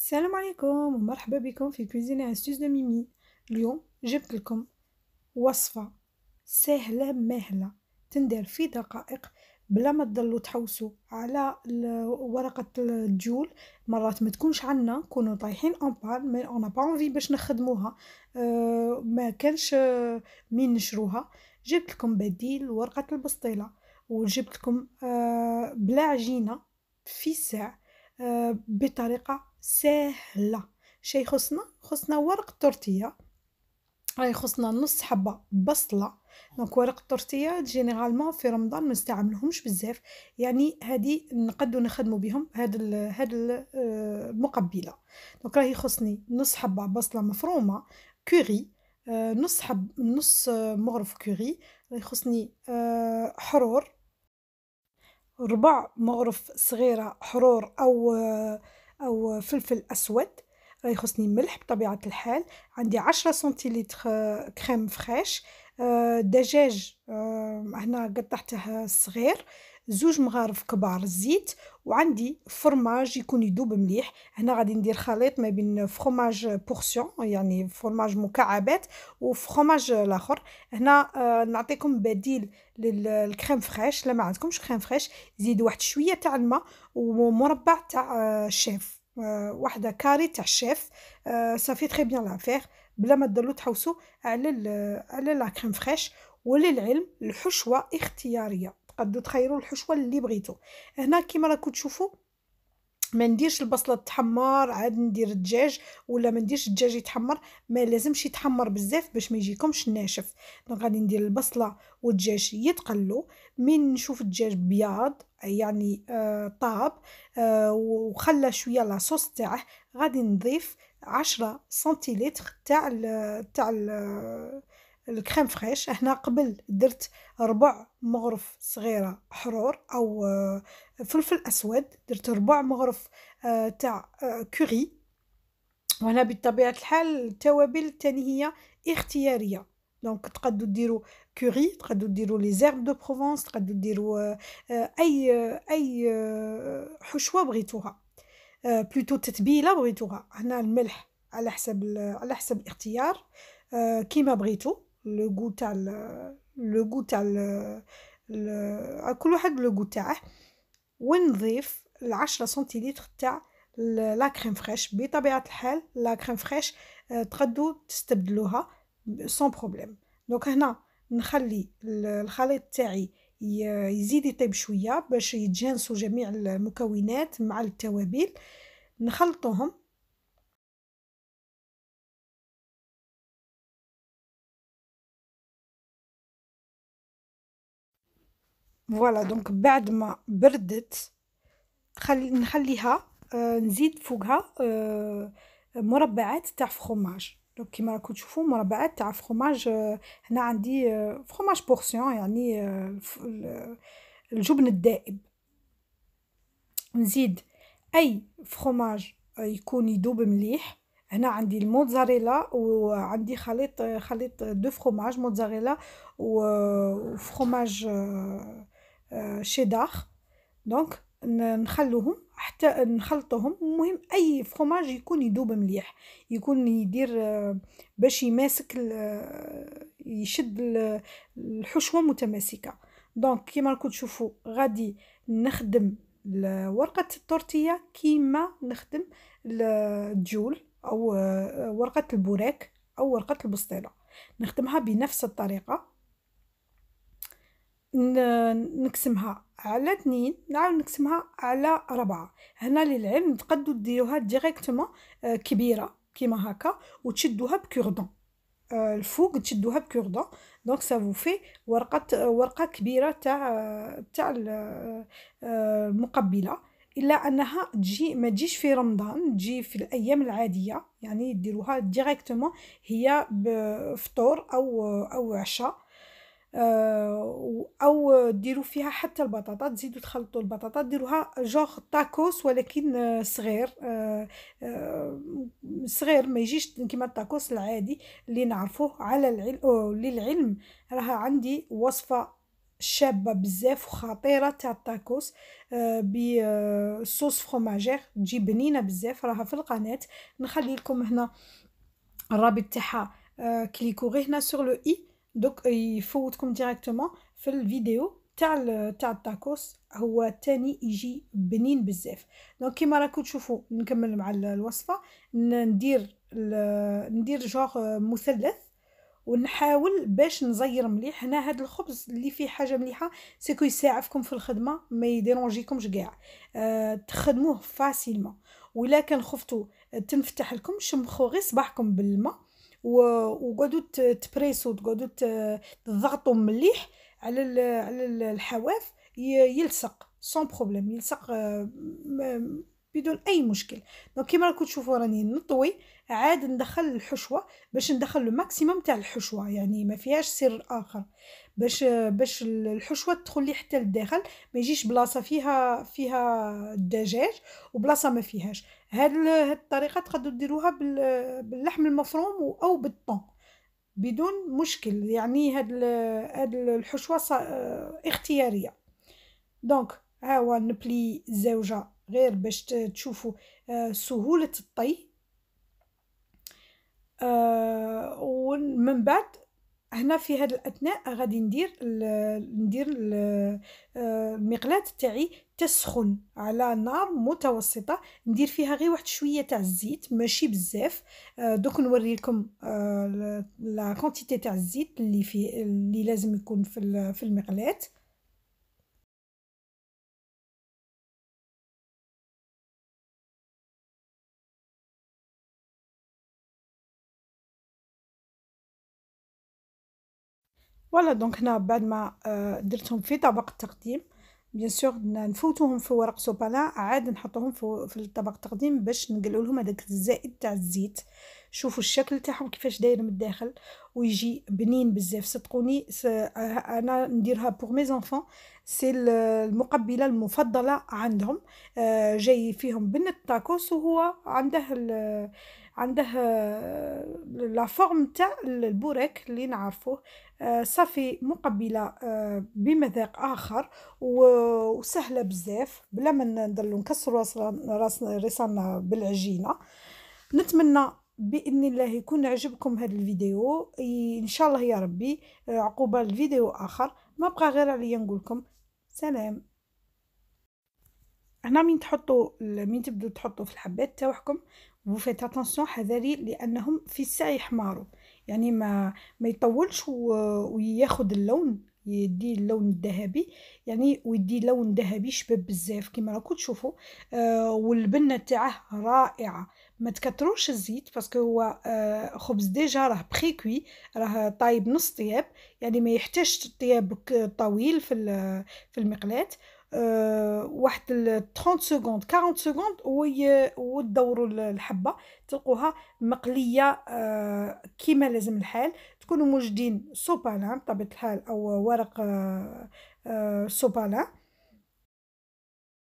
السلام عليكم ومرحبا بكم في كوزينة استوز دو ميمي اليوم جبت لكم وصفة سهلة مهلة تندار في دقائق بلا ما تضلوا تحوسوا على ورقة الجول مرات ما تكونش عندنا كونوا طايحين اون بان مي انا با باش نخدموها ما كانش مين نشروها جبت لكم بديل ورقة البسطيلة وجبت لكم بلا عجينة في الساع آه، بطريقه سهله شي خصنا خصنا ورق تورتيه راهي خصنا نص حبه بصله دونك ورق التورتيه جينيرالمون في رمضان ما نستعملهمش بزاف يعني هذه نقدو نخدمو بهم هاد الـ هاد المقبله آه، دونك راهي خصني نص حبه بصله مفرومه كوري آه، نص حب نص مغرف كوري راهي خصني حرور ربع مغرف صغيره حرور او او فلفل اسود يخصني خصني ملح بطبيعه الحال عندي 10 سنتيلتر كريم فريش آه، دجاج آه، هنا قطعته صغير زوج مغارف كبار زيت وعندي فرماج يكون يدوب مليح هنا غادي ندير خليط ما بين فرماج بورسيون يعني فرماج مكعبات وفرماج الاخر هنا آه، نعطيكم بديل للكريم فريش لا ما عندكمش كريم فريش زيد واحد شويه تاع الماء ومربع تاع الشيف آه، آه، واحده كاري تاع الشيف صافي تري بيان لافير بلا ما تضلوا تحوسوا على على لا كريم فريش وللعلم الحشوه اختياريه تقدروا تخيروا الحشوه اللي بغيتو هنا كما راكم تشوفوا ما نديرش البصله تحمر عاد ندير الدجاج ولا ما نديرش الدجاج يتحمر ما لازمش يتحمر بزاف باش ما يجيكمش ناشف دونك غادي ندير البصله والدجاج يتقلوا من نشوف الدجاج بياض يعني آه طاب آه وخلى شويه لاصوص تاعه غادي نضيف عشرة سنتيلتر تاع ال تاع ال الكريم فريش هنا قبل درت ربع مغرف صغيره حرور او آه، فلفل اسود درت ربع مغرف آه، تاع آه، كوري وهنا بطبيعه الحال التوابل الثاني هي اختياريه دونك تقدو ديرو كوري تقدو ديرو لي زيرب دو بروفونس تقدو ديرو اي اي حشوه بغيتوها بلوتو تتبيله بغيتوها هنا الملح على حسب على حسب الاختيار كيما بغيتو لو غو تاع لو غو تاع كل واحد لو غو تاعه ونضيف العشرة سنتيليتر تاع لا كريم فريش بطبيعه الحال لا كريم فريش تقدو تستبدلوها سون بروبليم دونك هنا نخلي الخليط تاعي يزيد يطيب شويه باش يتجانسوا جميع المكونات مع التوابل نخلطوهم فوالا دونك بعد ما بردت خلي نخليها آه نزيد فوقها آه مربعات تاع فخوماج دونك كيما راكم تشوفوا مربعات تاع فخوماج آه هنا عندي آه فخوماج بورسيون يعني آه الجبن الدائب نزيد اي فخوماج آه، يكون يدوب مليح هنا عندي الموتزاريلا وعندي خليط خليط آه، دو فخوماج موتزاريلا وفخوماج آه آه، شي داخ دونك نخلوهم حتى نخلطوهم المهم اي فروماج يكون يدوب مليح يكون يدير آه، باش يماسك آه، يشد الحشوه متماسكه دونك كيما راكم تشوفوا غادي نخدم ورقه التورتيه كيما نخدم الجول او ورقه البوراك او ورقه البسطيله نخدمها بنفس الطريقه نقسمها على اثنين نعاود نقسمها على ربعة هنا للعلم تقدو ديروها ديريكتومون آه، كبيره كيما هكا وتشدوها بكوردون آه، الفوق تشدوها بكوردون دونك سافو في ورقه ورقه كبيره تاع تاع المقبله آه، الا انها تجي ما تجيش في رمضان تجي في الايام العاديه يعني ديروها ديريكتومون هي بفطور او او عشاء آه، او ديروا فيها حتى البطاطا تزيدوا تخلطوا البطاطا ديروها جوغ تاكوس ولكن صغير آه، آه، صغير ما يجيش كيما التاكوس العادي اللي نعرفوه على العلم للعلم راها عندي وصفه شابه بزاف وخطيره تاع التاكوس بصوص فروماجير تجي بنينه بزاف راها في القناه نخلي لكم هنا الرابط تاعها كليكو غير هنا سور لو اي دوك يفوتكم ديريكتومون في الفيديو تاع تاع التاكوس هو تاني يجي بنين بزاف دونك كيما راكم تشوفوا نكمل مع الوصفه ندير ندير جوغ مثلث ونحاول باش نزير مليح هنا هذا الخبز اللي فيه حاجه مليحه سيكو يساعفكم في الخدمه ما يديرونجيكمش كاع أه تخدموه فاسيلمون ولا كان خفتوا تنفتح لكم شمخوا غير صباحكم بالماء وقعدوا تبريسو تقعدوا تضغطوا مليح على على الحواف يلصق سون بروبليم يلصق آه، بدون اي مشكل دونك كيما راكم تشوفوا راني نطوي عاد ندخل الحشوه باش ندخل لو ماكسيموم تاع الحشوه يعني ما فيهاش سر اخر باش باش الحشوه تدخل لي حتى للداخل ما يجيش بلاصه فيها فيها الدجاج وبلاصه ما فيهاش هاد الطريقه تقدروا ديروها باللحم المفروم او بالطون بدون مشكل يعني هاد هاد الحشوه اختياريه دونك ها هو نبلي الزوجه غير باش تشوفوا آه، سهوله الطي آه، ومن بعد هنا في هذا الاثناء غادي ندير الـ ندير ال آه، المقلاة تاعي تسخن على نار متوسطه ندير فيها غير واحد شويه تاع الزيت ماشي بزاف آه، دوك نوري لكم آه، لا كونتيتي تاع الزيت اللي في اللي لازم يكون في في المقلاة فوالا دونك هنا بعد ما آه، درتهم في طبق التقديم بيان سور نفوتوهم في ورق سوبالا عاد نحطوهم في الطبق التقديم باش نقلو لهم هذاك الزائد تاع الزيت شوفوا الشكل تاعهم كيفاش داير من الداخل ويجي بنين بزاف صدقوني آه، انا نديرها بوغ مي زونفون سي المقبله المفضله عندهم آه، جاي فيهم بن التاكوس وهو عنده عنده لا فورم تاع البوريك اللي نعرفوه آه، صافي مقبله آه، بمذاق اخر وسهله بزاف بلا ما نضلوا نكسروا راسنا راسنا بالعجينه نتمنى باذن الله يكون عجبكم هذا الفيديو ان شاء الله يا ربي آه، عقوبه الفيديو اخر ما بقى غير عليا نقولكم سلام هنا من تحطوا من تبدو تحطوا في الحبات تاوحكم وفيت اتونسيون attention حذري لانهم في الساعه يحمروا يعني ما ما يطولش وياخذ اللون يدي اللون الذهبي يعني ويدي لون ذهبي شباب بزاف كما راكم تشوفوا آه والبنه تاعه رائعه ما تكتروش الزيت باسكو هو آه خبز ديجا راه كوي راه طايب نص طياب يعني ما يحتاجش طياب طويل في في المقلاه آه، واحد 30 سكوند 40 سكوند ودوروا الحبه تلقوها مقليه آه، كما لازم الحال تكونوا موجدين سوبالان بطبيعه الحال او ورق آه، سوبالان